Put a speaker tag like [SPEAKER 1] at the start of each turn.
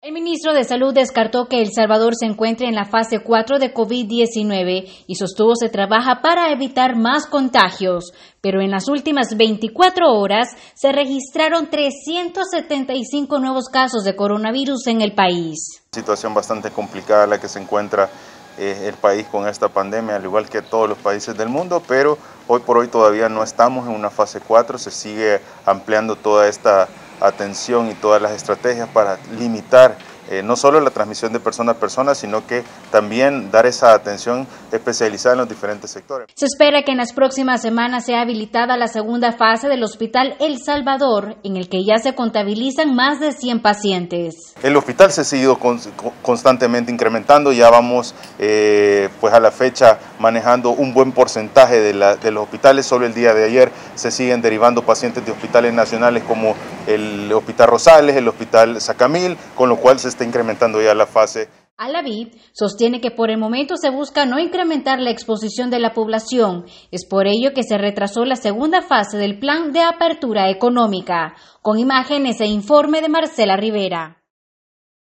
[SPEAKER 1] El ministro de Salud descartó que El Salvador se encuentre en la fase 4 de COVID-19 y sostuvo se trabaja para evitar más contagios, pero en las últimas 24 horas se registraron 375 nuevos casos de coronavirus en el país.
[SPEAKER 2] Situación bastante complicada la que se encuentra eh, el país con esta pandemia, al igual que todos los países del mundo, pero hoy por hoy todavía no estamos en una fase 4, se sigue ampliando toda esta atención y todas las estrategias para limitar eh, no solo la transmisión de persona a persona, sino que también dar esa atención especializada en los diferentes sectores.
[SPEAKER 1] Se espera que en las próximas semanas sea habilitada la segunda fase del Hospital El Salvador, en el que ya se contabilizan más de 100 pacientes.
[SPEAKER 2] El hospital se ha seguido constantemente incrementando, ya vamos eh, pues a la fecha manejando un buen porcentaje de, de los hospitales, solo el día de ayer se siguen derivando pacientes de hospitales nacionales como el Hospital Rosales, el Hospital Sacamil, con lo cual se está incrementando ya la fase.
[SPEAKER 1] Alaví sostiene que por el momento se busca no incrementar la exposición de la población. Es por ello que se retrasó la segunda fase del plan de apertura económica. Con imágenes e informe de Marcela Rivera.